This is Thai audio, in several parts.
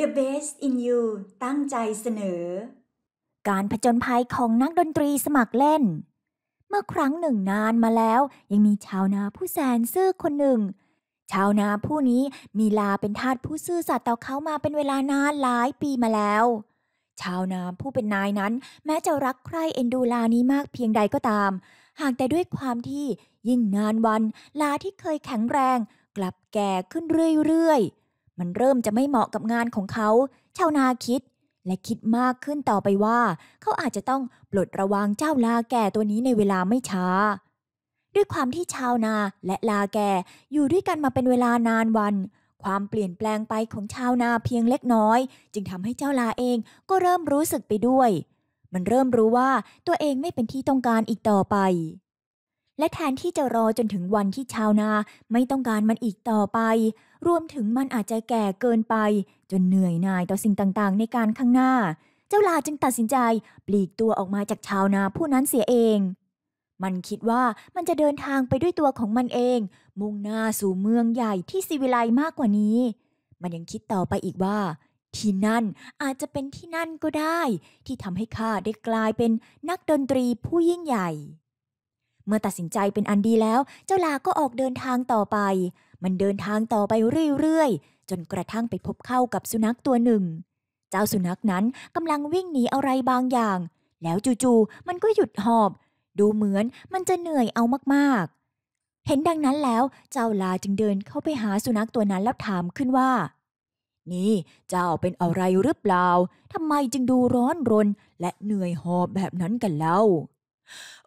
The Best in You ตั้งใจเสนอ การผจญภัยของนักดนตรีสมัครเล่น เมื่อครั้งหนึ่งนานมาแล้ว ยังมีชาวนาผู้แสนซื่อคนหนึ่ง ชาวนาผู้นี้มีลาเป็นทาสผู้ซื่อสัตย์ต่อเขามาเป็นเวลานานหลายปีมาแล้ว ชาวนาผู้เป็นนายนั้นแม้จะรักใคร่เอ็นดูลานี้มากเพียงใดก็ตามหากแต่ด้วยความที่ยิ่งนานวันลาที่เคยแข็งแรง กลับแก่ขึ้นเรื่อยๆมันเริ่มจะไม่เหมาะกับงานของเขา ชาวนาคิด และคิดมากขึ้นต่อไปว่า เขาอาจจะต้องปลดระวังเจ้าลาแก่ตัวนี้ในเวลาไม่ช้า ด้วยความที่ชาวนาและลาแก่อยู่ด้วยกันมาเป็นเวลานานวัน ความเปลี่ยนแปลงไปของชาวนาเพียงเล็กน้อย จึงทำให้เจ้าลาเองก็เริ่มรู้สึกไปด้วย มันเริ่มรู้ว่าตัวเองไม่เป็นที่ต้องการอีกต่อไปและแทนที่จะรอจนถึงวันที่ชาวนาไม่ต้องการมันอีกต่อไป รวมถึงมันอาจจะแก่เกินไป จนเหนื่อยหน่ายต่อสิ่งต่างๆ ในการข้างหน้า เจ้าลาจึงตัดสินใจ ปลีกตัวออกมาจากชาวนาผู้นั้นเสียเอง มันคิดว่ามันจะเดินทางไปด้วยตัวของมันเอง มุ่งหน้าสู่เมืองใหญ่ที่สิวิไลมากกว่านี้ มันยังคิดต่อไปอีกว่า ที่นั่นอาจจะเป็นที่นั่นก็ได้ ที่ทำให้ข้าได้กลายเป็น นักดนตรีผู้ยิ่งใหญ่เมื่อตัดสินใจเป็นอันดีแล้ว เจ้าลา ก็ออกเดินทางต่อไป มันเดินทางต่อไปเรื่อยๆ จนกระทั่งไปพบเข้ากับสุนัขตัวหนึ่ง เจ้าสุนัขนั้นกำลังวิ่งหนีอะไรบางอย่าง แล้วจู่ๆ มันก็หยุดหอบ ดูเหมือนมันจะเหนื่อยเอามากๆ เห็นดังนั้นแล้ว เจ้าลาจึงเดินเข้าไปหาสุนัขตัวนั้นแล้วถามขึ้นว่า นี่ เจ้าเป็นอะไรหรือเปล่าทำไมจึงดูร้อนรนและเหนื่อยหอบแบบนั้นกันเล่า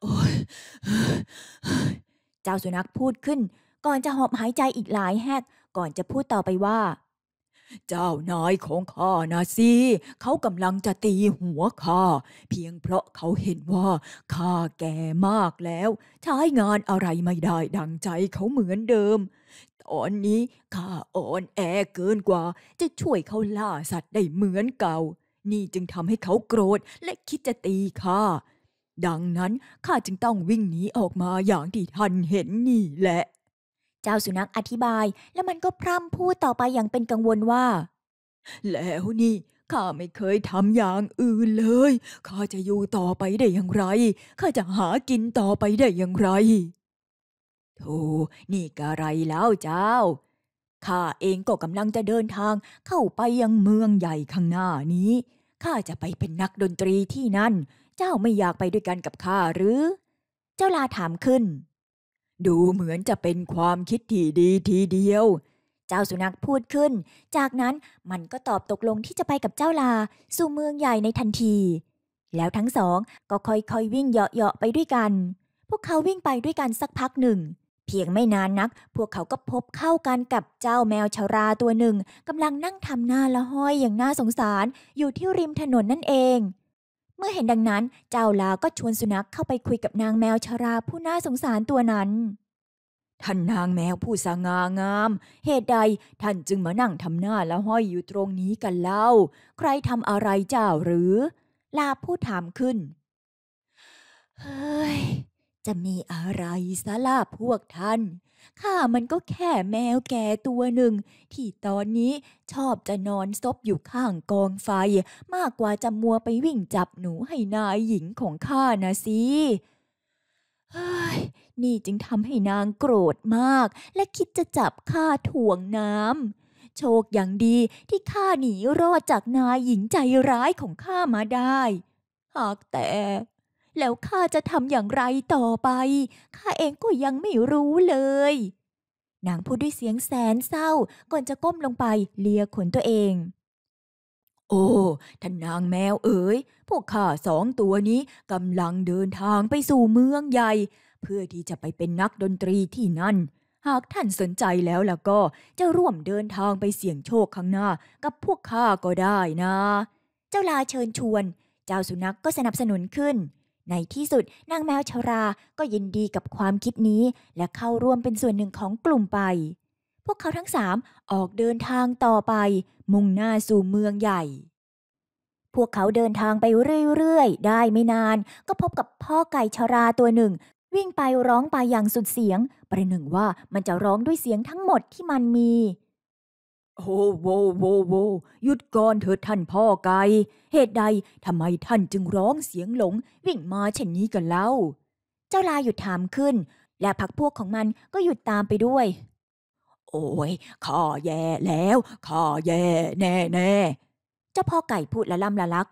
โอ้ยเจ้าสุนัขพูดขึ้น ก่อนจะหอบหายใจอีกหลายแฮก ก่อนจะพูดต่อไปว่า เจ้านายของข้านะสิเขากำลังจะตีหัวข้าเพียงเพราะเขาเห็นว่าข้าแก่มากแล้ว ใช้งานอะไรไม่ได้ดังใจเขาเหมือนเดิม ตอนนี้ข้าอ่อนแอเกินกว่าจะช่วยเขาล่าสัตว์ได้เหมือนเก่า นี่จึงทำให้เขาโกรธและคิดจะตีข้าดังนั้นข้าจึงต้องวิ่งหนีออกมาอย่างที่ท่านเห็นนี่แหละ เจ้าสุนัขอธิบายแล้วมันก็พร่ำพูดต่อไปอย่างเป็นกังวลว่า แล้วนี่ ข้าไม่เคยทำอย่างอื่นเลยข้าจะอยู่ต่อไปได้อย่างไรข้าจะหากินต่อไปได้อย่างไร โธ่นี่กะไรแล้วเจ้าข้าเองก็กำลังจะเดินทางเข้าไปยังเมืองใหญ่ข้างหน้านี้ข้าจะไปเป็นนักดนตรีที่นั่นเจ้าไม่อยากไปด้วยกันกับข้าหรือ เจ้าลาถามขึ้น ดูเหมือนจะเป็นความคิดที่ดีทีเดียว เจ้าสุนัขพูดขึ้น จากนั้นมันก็ตอบตกลงที่จะไปกับเจ้าลา สู่เมืองใหญ่ในทันที แล้วทั้งสองก็ค่อยๆวิ่งเหาะๆไปด้วยกัน พวกเขาวิ่งไปด้วยกันสักพักหนึ่ง เพียงไม่นานนัก พวกเขาก็พบเข้ากันกับเจ้าแมวชาราตัวหนึ่งกำลังนั่งทำหน้าละห้อยอย่างน่าสงสารอยู่ที่ริมถนนนั่นเองเมื่อเห็นดังนั้นเจ้าลาก็ชวนสุนัขเข้าไปคุยกับนางแมวชราผู้น่าสงสารตัวนั้น ท่านนางแมวผู้สง่างามเหตุใด ท่านจึงมานั่งทำหน้าแล้วห้อยอยู่ตรงนี้กันเล่า ใครทำอะไรเจ้าหรือ ลาผู้ถามขึ้น เฮ้ย จะมีอะไรซะลาพวกท่านข้ามันก็แค่แมวแก่ตัวหนึ่ง ที่ตอนนี้ชอบจะนอนซบอยู่ข้างกองไฟ มากกว่าจะมัวไปวิ่งจับหนูให้นายหญิงของข้านะสิ เฮ้ยนี่จึงทำให้นางโกรธมาก และคิดจะจับข้าถ่วงน้ำโชคอย่างดีที่ข้าหนีรอดจากนายหญิงใจร้ายของข้ามาได้ หากแต่แล้วข้าจะทำอย่างไรต่อไป ข้าเองก็ยังไม่รู้เลย นางพูดด้วยเสียงแสนเศร้าก่อนจะก้มลงไปเลียขนตัวเอง โอ้ ท่านนางแมวเอ๋ย พวกข้าสองตัวนี้กำลังเดินทางไปสู่เมืองใหญ่ เพื่อที่จะไปเป็นนักดนตรีที่นั่น หากท่านสนใจแล้วล่ะก็ จะร่วมเดินทางไปเสี่ยงโชคข้างหน้า กับพวกข้าก็ได้นะ เจ้าลาเชิญชวน เจ้าสุนัขกก็สนับสนุนขึ้นในที่สุดนางแมวชรา ก็ยินดีกับความคิดนี้ และเข้าร่วมเป็นส่วนหนึ่งของกลุ่มไป พวกเขาทั้งสามออกเดินทางต่อไป มุ่งหน้าสู่เมืองใหญ่ พวกเขาเดินทางไปเรื่อยๆได้ไม่นาน ก็พบกับพ่อไก่ชราตัวหนึ่ง วิ่งไปร้องไปอย่างสุดเสียง ประหนึ่งว่ามันจะร้องด้วยเสียงทั้งหมดที่มันมีโอ้โวโวโวหยุดก่อนเถิดท่านพ่อไก่เหตุใดทำไมท่านจึงร้องเสียงหลงวิ่งมาเช่นนี้กันเล่า เจ้าลาหยุดถามขึ้นและพักพวกของมันก็หยุดตามไปด้วย โอ้ยข้อแย่แล้วข้อแย่ แน่แน่เจ้าพ่อไก่พูดละล่ำละลัก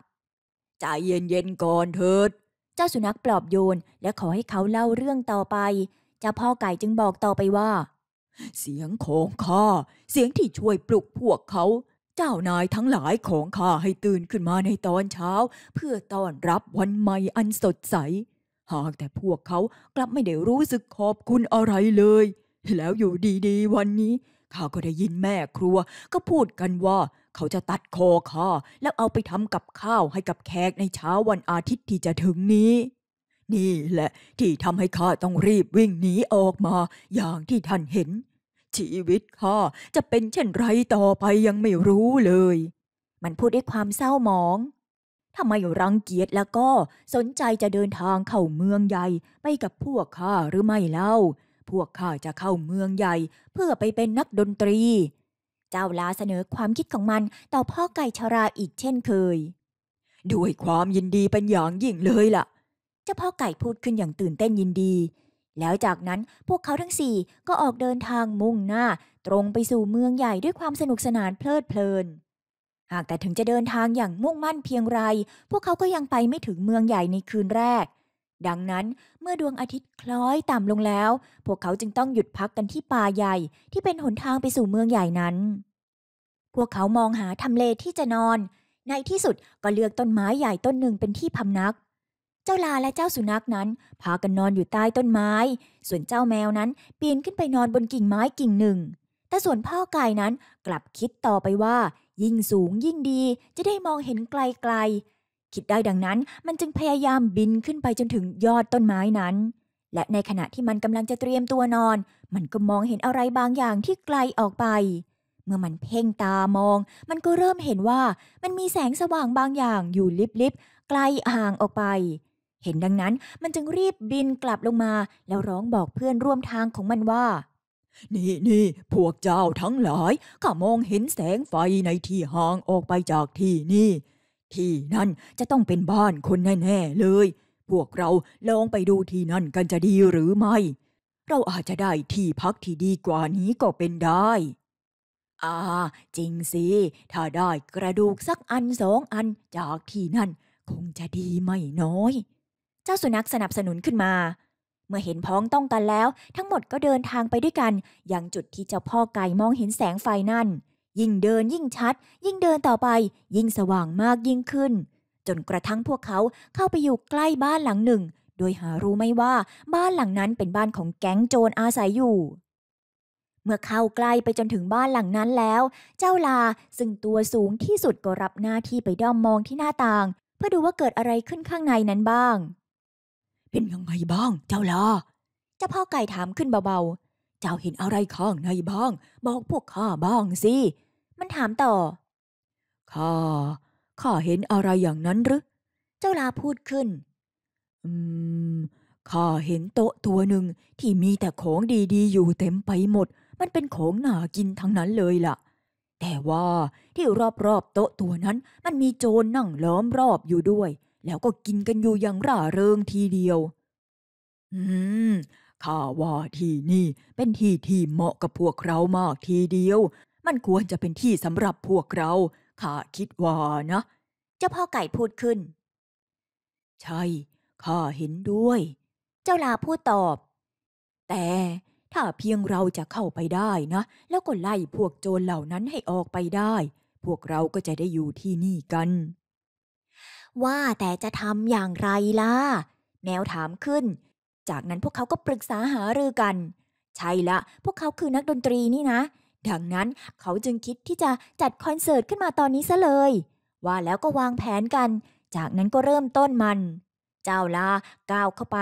ใจเย็นเย็นก่อนเถิด เจ้าสุนัขปลอบโยนและขอให้เขาเล่าเรื่องต่อไป เจ้าพ่อไก่จึงบอกต่อไปว่าเสียงของข้า เสียงที่ช่วยปลุกพวกเขา เจ้านายทั้งหลายของข้าให้ตื่นขึ้นมาในตอนเช้า เพื่อต้อนรับวันใหม่อันสดใสหากแต่พวกเขากลับไม่ได้รู้สึกขอบคุณอะไรเลย แล้วอยู่ดีๆวันนี้ ข้าก็ได้ยินแม่ครัว ก็พูดกันว่าเขาจะตัดคอข้าแล้วเอาไปทำกับข้าวให้กับแขกในเช้าวันอาทิตย์ที่จะถึงนี้นี่แหละที่ทำให้ข้าต้องรีบวิ่งหนีออกมาอย่างที่ท่านเห็น ชีวิตข้าจะเป็นเช่นไรต่อไปยังไม่รู้เลย มันพูดด้วยความเศร้าหมองถ้าไม่รังเกียจแล้วก็สนใจจะเดินทางเข้าเมืองใหญ่ไปกับพวกข้าหรือไม่เล่า พวกข้าจะเข้าเมืองใหญ่ เพื่อไปเป็นนักดนตรี เจ้าลาเสนอความคิดของมันต่อพ่อไก่ชราอีกเช่นเคย ด้วยความยินดีเป็นอย่างยิ่งเลยละ่ะเจ้าพ่อไก่พูดขึ้นอย่างตื่นเต้นยินดี แล้วจากนั้นพวกเขาทั้งสี่ก็ออกเดินทางมุ่งหน้า ตรงไปสู่เมืองใหญ่ด้วยความสนุกสนานเพลิดเพลิน หากแต่ถึงจะเดินทางอย่างมุ่งมั่นเพียงไร พวกเขาก็ยังไปไม่ถึงเมืองใหญ่ในคืนแรก ดังนั้นเมื่อดวงอาทิตย์คล้อยต่ำลงแล้ว พวกเขาจึงต้องหยุดพักกันที่ป่าใหญ่ ที่เป็นหนทางไปสู่เมืองใหญ่นั้น พวกเขามองหาทำเลที่จะนอน ในที่สุดก็เลือกต้นไม้ใหญ่ต้นหนึ่งเป็นที่พำนักเจ้าลาและเจ้าสุนัขนั้น พากันนอนอยู่ใต้ต้นไม้ ส่วนเจ้าแมวนั้นปีนขึ้นไปนอนบนกิ่งไม้กิ่งหนึ่ง แต่ส่วนพ่อไก่นั้นกลับคิดต่อไปว่า ยิ่งสูงยิ่งดี จะได้มองเห็นไกลๆคิดได้ดังนั้นมันจึงพยายามบินขึ้นไปจนถึงยอดต้นไม้นั้น และในขณะที่มันกำลังจะเตรียมตัวนอน มันก็มองเห็นอะไรบางอย่างที่ไกลออกไป เมื่อมันเพ่งตามอง มันก็เริ่มเห็นว่ามันมีแสงสว่างบางอย่างอยู่ลิบๆไกลห่างออกไปเห็นดังนั้นมันจึงรีบบินกลับลงมาแล้วร้องบอกเพื่อนร่วมทางของมันว่า นี่นี่พวกเจ้าทั้งหลายข้ามองเห็นแสงไฟในที่ห่างออกไปจากที่นี่ ที่นั่นจะต้องเป็นบ้านคนแน่ ๆ เลย พวกเราลองไปดูที่นั่นกันจะดีหรือไม่ เราอาจจะได้ที่พักที่ดีกว่านี้ก็เป็นได้อ่าจริงสิถ้าได้กระดูกสักอันสองอันจากที่นั่น คงจะดีไม่น้อยเจ้าสุนัขสนับสนุนขึ้นมา เมื่อเห็นพ้องต้องกันแล้ว ทั้งหมดก็เดินทางไปด้วยกันยังจุดที่เจ้าพ่อไก่มองเห็นแสงไฟนั่น ยิ่งเดินยิ่งชัด ยิ่งเดินต่อไป ยิ่งสว่างมากยิ่งขึ้น จนกระทั่งพวกเขาเข้าไปอยู่ใกล้บ้านหลังหนึ่ง โดยหารู้ไม่ว่าบ้านหลังนั้นเป็นบ้านของแก๊งโจรอาศัยอยู่ เมื่อเข้าใกล้ไปจนถึงบ้านหลังนั้นแล้ว เจ้าลาซึ่งตัวสูงที่สุดก็รับหน้าที่ไปด้อมมองที่หน้าต่าง เพื่อดูว่าเกิดอะไรขึ้นข้างในนั้นบ้างเป็นยังไงบ้าง เจ้าล่ะเจ้าพ่อไก่ถามขึ้นเบาๆ เจ้าเห็นอะไรข้างในบ้างบอกพวกข้าบ้างสิมันถามต่อ ข้าข้าเห็นอะไรอย่างนั้นหรือเจ้าลาพูดขึ้น อืมข้าเห็นโต๊ะตัวหนึ่งที่มีแต่ของดีๆอยู่เต็มไปหมด มันเป็นของน่ากินทั้งนั้นเลยล่ะ แต่ว่าที่รอบๆโต๊ะตัวนั้นมันมีโจรนั่งล้อมรอบอยู่ด้วยแล้วก็กินกันอยู่อย่างร่าเริงทีเดียว อืม ข้าว่าที่นี่เป็นที่ที่เหมาะกับพวกเรามากทีเดียว มันควรจะเป็นที่สำหรับพวกเรา ข้าคิดว่านะ เจ้าพ่อไก่พูดขึ้น ใช่ ข้าเห็นด้วย เจ้าลาพูดตอบ แต่ถ้าเพียงเราจะเข้าไปได้นะ แล้วก็ไล่พวกโจรเหล่านั้นให้ออกไปได้ พวกเราก็จะได้อยู่ที่นี่กันว่าแต่จะทำอย่างไรล่ะ แมวถามขึ้น จากนั้นพวกเขาก็ปรึกษาหารือกัน ใช่ละ พวกเขาคือนักดนตรีนี่นะ ดังนั้นเขาจึงคิดที่จะจัดคอนเสิร์ตขึ้นมาตอนนี้ซะเลย ว่าแล้วก็วางแผนกัน จากนั้นก็เริ่มต้นมัน เจ้าลาก้าวเข้าไป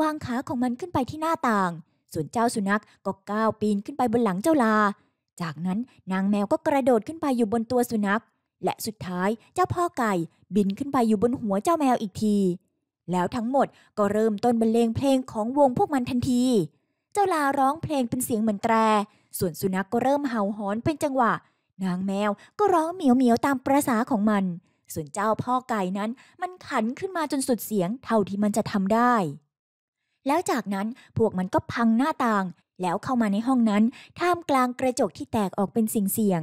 วางขาของมันขึ้นไปที่หน้าต่างส่วนเจ้าสุนัขก็ก้าวปีนขึ้นไปบนหลังเจ้าลา จากนั้นนางแมวก็กระโดดขึ้นไปอยู่บนตัวสุนัขและสุดท้ายเจ้าพ่อไก่บินขึ้นไปอยู่บนหัวเจ้าแมวอีกที แล้วทั้งหมดก็เริ่มต้นบรรเลงเพลงของวงพวกมันทันที เจ้าลาร้องเพลงเป็นเสียงเหมือนแตร ส่วนสุนัขกก็เริ่มเห่าหอนเป็นจังหวะ นางแมวก็ร้องเหมียวเหมียวตามประษาของมัน ส่วนเจ้าพ่อไก่นั้นมันขันขึ้นมาจนสุดเสียงเท่าที่มันจะทำได้ แล้วจากนั้นพวกมันก็พังหน้าต่าง แล้วเข้ามาในห้องนั้น ท่ามกลางกระจกที่แตกออกเป็นสิ่งเสี่ยง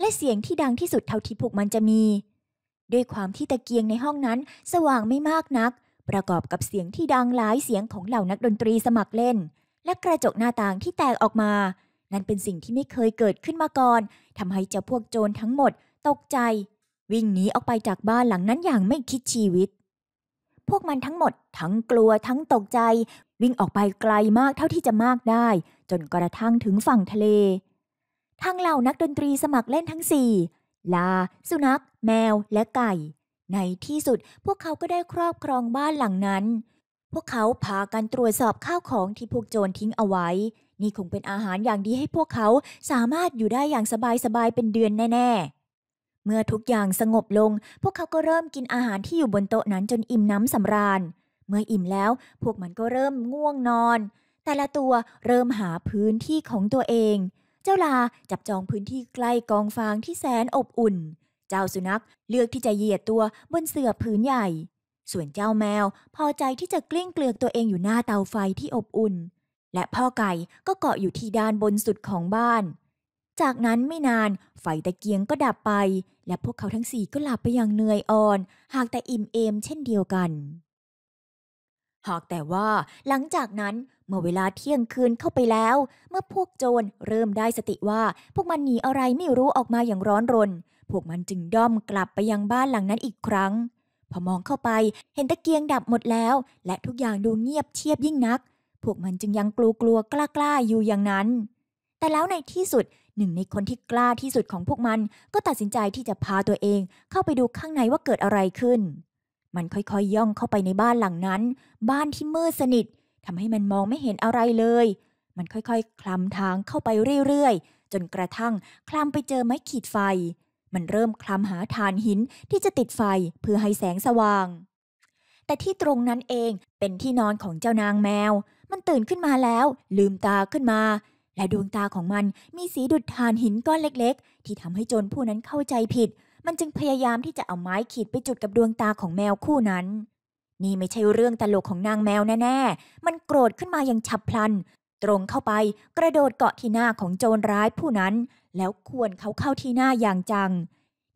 และเสียงที่ดังที่สุดเท่าที่พวกมันจะมี ด้วยความที่ตะเกียงในห้องนั้น สว่างไม่มากนัก ประกอบกับเสียงที่ดังหลายเสียงของเหล่านักดนตรีสมัครเล่น และกระจกหน้าต่างที่แตกออกมา นั่นเป็นสิ่งที่ไม่เคยเกิดขึ้นมาก่อนทำให้เจ้าพวกโจรทั้งหมดตกใจ วิ่งหนีออกไปจากบ้านหลังนั้นอย่างไม่คิดชีวิต พวกมันทั้งหมด ทั้งกลัวทั้งตกใจ วิ่งออกไปไกลมากเท่าที่จะมากได้ จนกระทั่งถึงฝั่งทะเลทางเหล่านักดนตรีสมัครเล่นทั้งสี่ลา สุนัขแมว และไก่ ในที่สุดพวกเขาก็ได้ครอบครองบ้านหลังนั้น พวกเขาพากันตรวจสอบข้าวของที่พวกโจรทิ้งเอาไว้นี่คงเป็นอาหารอย่างดีให้พวกเขาสามารถอยู่ได้อย่างสบายๆเป็นเดือนแน่ๆเมื่อทุกอย่างสงบลง พวกเขาก็เริ่มกินอาหารที่อยู่บนโต๊ะนั้นจนอิ่มน้ำสำราญ เมื่ออิ่มแล้วพวกมันก็เริ่มง่วงนอน แต่ละตัวเริ่มหาพื้นที่ของตัวเองเจ้าลาจับจองพื้นที่ใกล้กองฟางที่แสนอบอุ่น เจ้าสุนัขเลือกที่จะเหยียดตัวบนเสื่อผืนใหญ่ ส่วนเจ้าแมวพอใจที่จะกลิ้งเกลือกตัวเองอยู่หน้าเตาไฟที่อบอุ่น และพ่อไก่ก็เกาะอยู่ที่ด้านบนสุดของบ้าน จากนั้นไม่นานไฟตะเกียงก็ดับไป และพวกเขาทั้งสี่ก็หลับไปอย่างเหนื่อยอ่อนหากแต่อิ่มเอมเช่นเดียวกันหากแต่ว่าหลังจากนั้นเมื่อเวลาเที่ยงคืนเข้าไปแล้ว เมื่อพวกโจรเริ่มได้สติว่าพวกมันหนีอะไรไม่รู้ออกมาอย่างร้อนรนพวกมันจึงด้อมกลับไปยังบ้านหลังนั้นอีกครั้งพอมองเข้าไปเห็นตะเกียงดับหมดแล้ว และทุกอย่างดูเงียบเชียบยิ่งนักพวกมันจึงยังกลัวกลัวกล้ากล้าอยู่อย่างนั้น แต่แล้วในที่สุดหนึ่งในคนที่กล้าที่สุดของพวกมันก็ตัดสินใจที่จะพาตัวเองเข้าไปดูข้างในว่าเกิดอะไรขึ้นมันค่อยๆย่องเข้าไปในบ้านหลังนั้น บ้านที่มืดสนิท ทำให้มันมองไม่เห็นอะไรเลย มันค่อยๆคลำทางเข้าไปเรื่อยๆ จนกระทั่งคลำไปเจอไม้ขีดไฟ มันเริ่มคลำหาฐานหินที่จะติดไฟเพื่อให้แสงสว่าง แต่ที่ตรงนั้นเองเป็นที่นอนของเจ้านางแมว มันตื่นขึ้นมาแล้วลืมตาขึ้นมา และดวงตาของมันมีสีดุดฐานหินก้อนเล็กๆ ที่ทำให้โจรผู้นั้นเข้าใจผิดมันจึงพยายามที่จะเอาไม้ขีดไปจุดกับดวงตาของแมวคู่นั้น นี่ไม่ใช่เรื่องตลกของนางแมวแน่ๆมันโกรธขึ้นมาอย่างฉับพลัน ตรงเข้าไปกระโดดเกาะที่หน้าของโจรร้ายผู้นั้น แล้วควรเขาเข้าที่หน้าอย่างจัง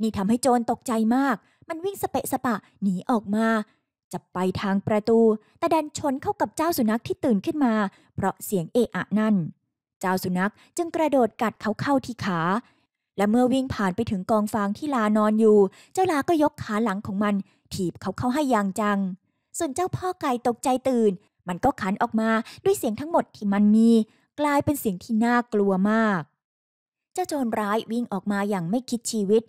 นี่ทำให้โจรตกใจมาก มันวิ่งสเปะสปะหนีออกมา จะไปทางประตู แต่ดันชนเข้ากับเจ้าสุนัขที่ตื่นขึ้นมา เพราะเสียงเอะอะนั่น เจ้าสุนัขจึงกระโดดกัดเขาเข้าที่ขาและเมื่อวิ่งผ่านไปถึงกองฟางที่ลานอนอยู่ เจ้าลาก็ยกขาหลังของมันถีบเขาเข้าให้อย่างจัง ส่วนเจ้าพ่อไก่ตกใจตื่น มันก็ขันออกมาด้วยเสียงทั้งหมดที่มันมี กลายเป็นเสียงที่น่ากลัวมาก เจ้าโจรร้ายวิ่งออกมาอย่างไม่คิดชีวิต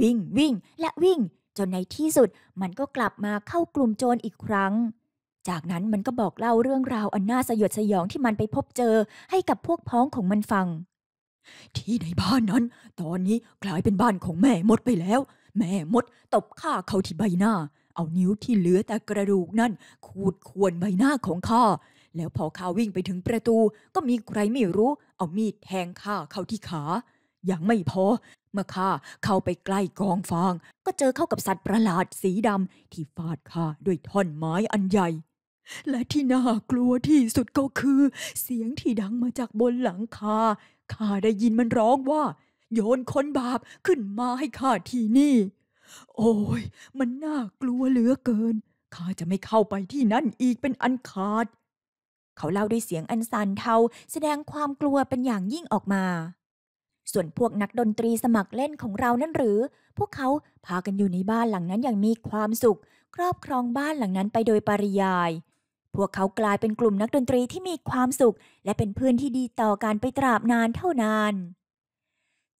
วิ่ง วิ่ง และวิ่ง จนในที่สุดมันก็กลับมาเข้ากลุ่มโจรอีกครั้ง จากนั้นมันก็บอกเล่าเรื่องราวอันน่าสยดสยองที่มันไปพบเจอให้กับพวกพ้องของมันฟังที่ในบ้านนั้นตอนนี้กลายเป็นบ้านของแม่มดไปแล้วแม่มดตบข้าเขาที่ใบหน้าเอานิ้วที่เหลือแต่กระดูกนั่นขูดควนใบหน้าของข้าแล้วพอข้าวิ่งไปถึงประตูก็มีใครไม่รู้เอามีดแทงข้าเข้าที่ขายังไม่พอเมื่อข้าเข้าไปใกล้กองฟางก็เจอเข้ากับสัตว์ประหลาดสีดำที่ฟาดข้าด้วยท่อนไม้อันใหญ่และที่น่ากลัวที่สุดก็คือเสียงที่ดังมาจากบนหลังคาข้าได้ยินมันร้องว่า โยนคนบาปขึ้นมาให้ข้าทีนี่ โอ้ยมันน่ากลัวเหลือเกิน ข้าจะไม่เข้าไปที่นั่นอีกเป็นอันขาด เขาเล่าด้วยเสียงอันสันเทาแสดงความกลัวเป็นอย่างยิ่งออกมา ส่วนพวกนักดนตรีสมัครเล่นของเรานั่นหรือ พวกเขาพากันอยู่ในบ้านหลังนั้นอย่างมีความสุข ครอบครองบ้านหลังนั้นไปโดยปริยายพวกเขากลายเป็นกลุ่มนักดนตรีที่มีความสุขและเป็นเพื่อนที่ดีต่อการไปตราบนานเท่านาน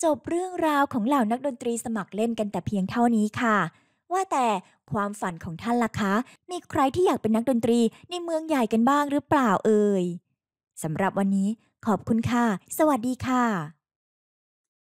จบเรื่องราวของเหล่านักดนตรีสมัครเล่นกันแต่เพียงเท่านี้ค่ะ ว่าแต่ความฝันของท่านล่ะคะ มีใครที่อยากเป็นนักดนตรีในเมืองใหญ่กันบ้างหรือเปล่าเอ่ยสำหรับวันนี้ขอบคุณค่ะ สวัสดีค่ะ